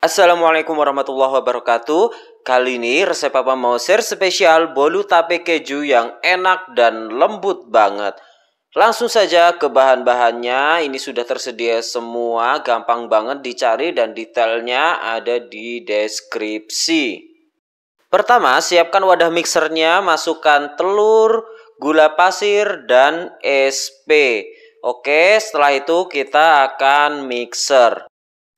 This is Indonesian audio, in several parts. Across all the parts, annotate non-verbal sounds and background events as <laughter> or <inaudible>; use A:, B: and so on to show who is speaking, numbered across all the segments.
A: Assalamualaikum warahmatullahi wabarakatuh Kali ini resep papa mau share spesial bolu tape keju yang enak dan lembut banget Langsung saja ke bahan-bahannya Ini sudah tersedia semua Gampang banget dicari dan detailnya ada di deskripsi Pertama siapkan wadah mixernya Masukkan telur, gula pasir, dan SP Oke setelah itu kita akan mixer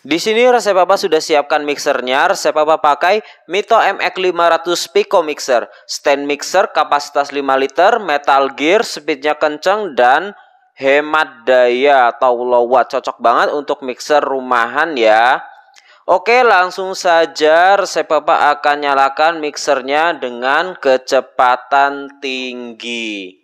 A: di sini resep Papa sudah siapkan mixernya. Resep Papa pakai Mito MX500 Pico Mixer, stand mixer kapasitas 5 liter, metal gear, speednya kenceng dan hemat daya atau low watt. Cocok banget untuk mixer rumahan ya. Oke, langsung saja resep Papa akan nyalakan mixernya dengan kecepatan tinggi.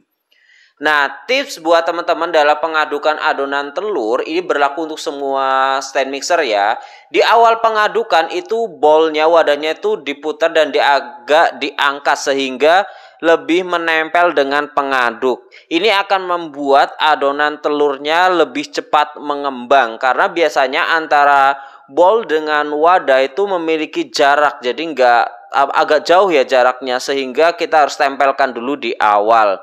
A: Nah, tips buat teman-teman dalam pengadukan adonan telur ini berlaku untuk semua stand mixer ya. Di awal pengadukan itu bolnya wadahnya itu diputar dan diagak diangkat sehingga lebih menempel dengan pengaduk. Ini akan membuat adonan telurnya lebih cepat mengembang karena biasanya antara bol dengan wadah itu memiliki jarak jadi nggak agak jauh ya jaraknya sehingga kita harus tempelkan dulu di awal.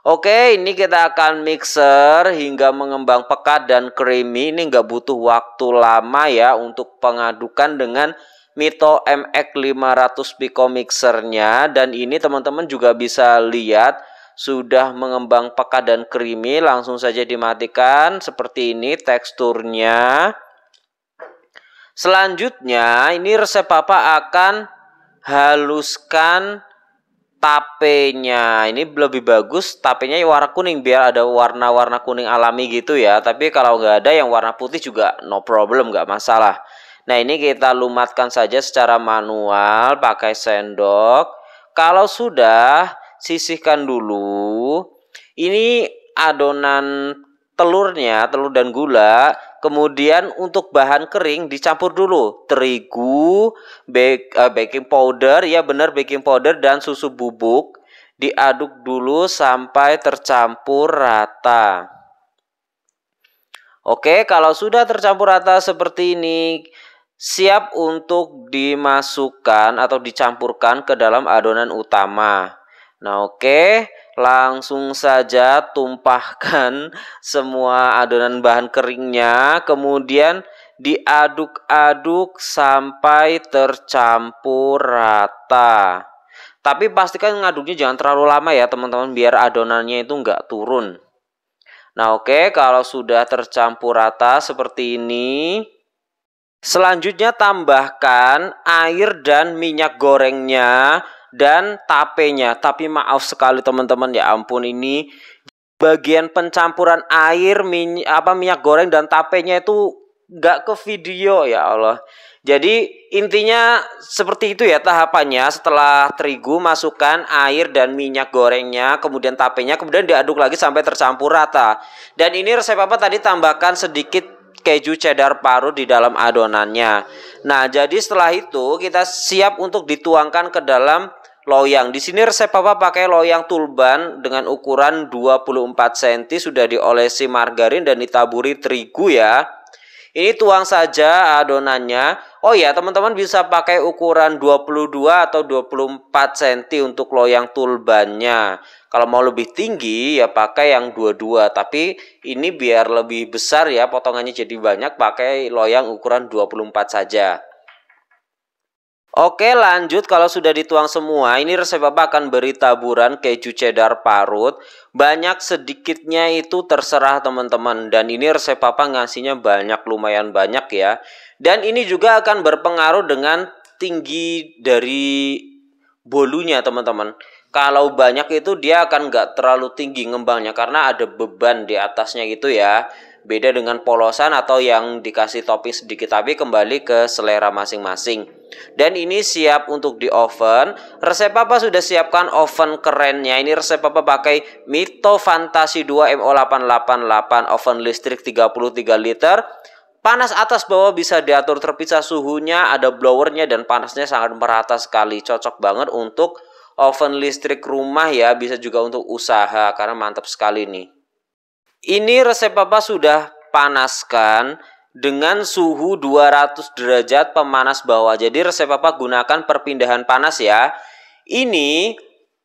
A: Oke, ini kita akan mixer hingga mengembang pekat dan creamy. Ini nggak butuh waktu lama ya untuk pengadukan dengan Mito MX500 Pico mixernya. Dan ini teman-teman juga bisa lihat sudah mengembang pekat dan creamy. Langsung saja dimatikan seperti ini teksturnya. Selanjutnya, ini resep papa akan haluskan tapenya ini lebih bagus tapenya warna kuning biar ada warna-warna kuning alami gitu ya tapi kalau nggak ada yang warna putih juga no problem nggak masalah nah ini kita lumatkan saja secara manual pakai sendok kalau sudah sisihkan dulu ini adonan telurnya telur dan gula Kemudian untuk bahan kering dicampur dulu terigu, eh, baking powder, ya benar baking powder dan susu bubuk diaduk dulu sampai tercampur rata. Oke, kalau sudah tercampur rata seperti ini, siap untuk dimasukkan atau dicampurkan ke dalam adonan utama. Nah, oke, langsung saja tumpahkan <laughs> semua adonan bahan keringnya, kemudian diaduk-aduk sampai tercampur rata. Tapi pastikan ngaduknya jangan terlalu lama ya, teman-teman, biar adonannya itu nggak turun. Nah, oke, kalau sudah tercampur rata seperti ini, selanjutnya tambahkan air dan minyak gorengnya dan tapenya. Tapi maaf sekali teman-teman ya ampun ini bagian pencampuran air min apa minyak goreng dan tapenya itu nggak ke video ya Allah. Jadi intinya seperti itu ya tahapannya setelah terigu masukkan air dan minyak gorengnya kemudian tapenya kemudian diaduk lagi sampai tercampur rata. Dan ini resep apa tadi tambahkan sedikit keju cheddar parut di dalam adonannya. Nah, jadi setelah itu kita siap untuk dituangkan ke dalam loyang. Di sini resep Papa pakai loyang tulban dengan ukuran 24 cm sudah diolesi margarin dan ditaburi terigu ya. Ini tuang saja adonannya. Oh ya, teman-teman bisa pakai ukuran 22 atau 24 cm untuk loyang tulbannya. Kalau mau lebih tinggi ya pakai yang 22, tapi ini biar lebih besar ya potongannya jadi banyak pakai loyang ukuran 24 saja. Oke lanjut kalau sudah dituang semua ini resep papa akan beri taburan keju cheddar parut banyak sedikitnya itu terserah teman-teman dan ini resep papa ngasihnya banyak lumayan banyak ya dan ini juga akan berpengaruh dengan tinggi dari bolunya teman-teman kalau banyak itu dia akan nggak terlalu tinggi ngembangnya karena ada beban di atasnya gitu ya Beda dengan polosan atau yang dikasih topping sedikit tapi kembali ke selera masing-masing. Dan ini siap untuk di oven. Resep Papa sudah siapkan oven kerennya. Ini resep Papa pakai Mito Fantasi 2 MO888 oven listrik 33 liter. Panas atas bawah bisa diatur terpisah suhunya, ada blowernya dan panasnya sangat merata sekali. Cocok banget untuk oven listrik rumah ya, bisa juga untuk usaha karena mantap sekali nih. Ini resep Papa sudah panaskan dengan suhu 200 derajat pemanas bawah. Jadi resep Papa gunakan perpindahan panas ya. Ini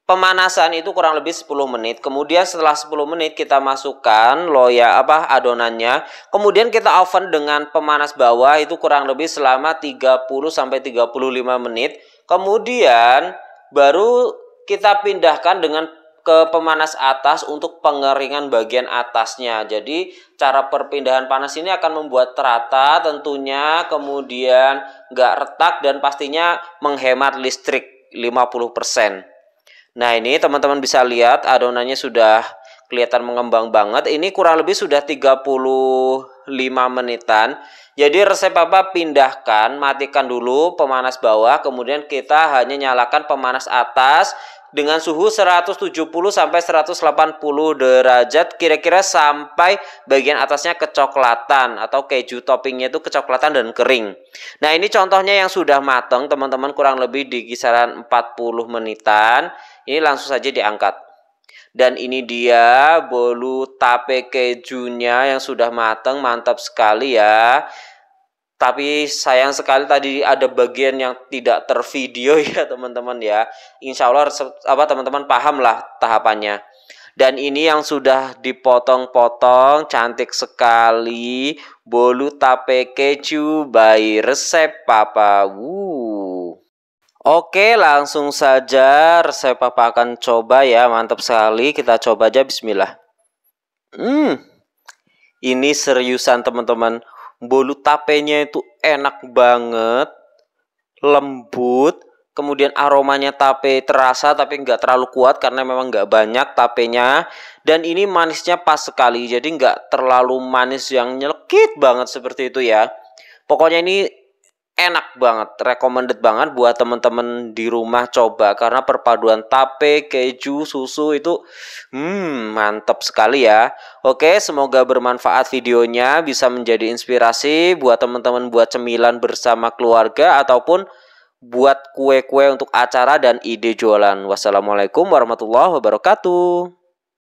A: pemanasan itu kurang lebih 10 menit. Kemudian setelah 10 menit kita masukkan loya apa adonannya. Kemudian kita oven dengan pemanas bawah itu kurang lebih selama 30 sampai 35 menit. Kemudian baru kita pindahkan dengan ke pemanas atas untuk pengeringan bagian atasnya. Jadi cara perpindahan panas ini akan membuat terata tentunya kemudian nggak retak dan pastinya menghemat listrik 50%. Nah ini teman-teman bisa lihat adonannya sudah kelihatan mengembang banget. Ini kurang lebih sudah 35 menitan. Jadi resep apa pindahkan, matikan dulu pemanas bawah, kemudian kita hanya nyalakan pemanas atas dengan suhu 170 sampai 180 derajat kira-kira sampai bagian atasnya kecoklatan atau keju toppingnya itu kecoklatan dan kering. Nah, ini contohnya yang sudah matang teman-teman kurang lebih di kisaran 40 menitan. Ini langsung saja diangkat. Dan ini dia bolu tape kejunya yang sudah matang, mantap sekali ya tapi sayang sekali tadi ada bagian yang tidak tervideo <laughs> ya teman-teman ya insya Allah apa teman-teman paham lah tahapannya dan ini yang sudah dipotong-potong cantik sekali bolu tape keju by resep papa Wuh. Oke langsung saja resep papa akan coba ya mantap sekali kita coba aja bismillah hmm ini seriusan teman-teman bolu tapenya itu enak banget, lembut, kemudian aromanya tape terasa tapi nggak terlalu kuat karena memang nggak banyak tapenya dan ini manisnya pas sekali jadi nggak terlalu manis yang nyelekit banget seperti itu ya pokoknya ini enak banget, recommended banget buat temen-temen di rumah coba karena perpaduan tape, keju, susu itu hmm mantap sekali ya. Oke, semoga bermanfaat videonya bisa menjadi inspirasi buat temen-temen buat cemilan bersama keluarga ataupun buat kue-kue untuk acara dan ide jualan. Wassalamualaikum warahmatullahi wabarakatuh.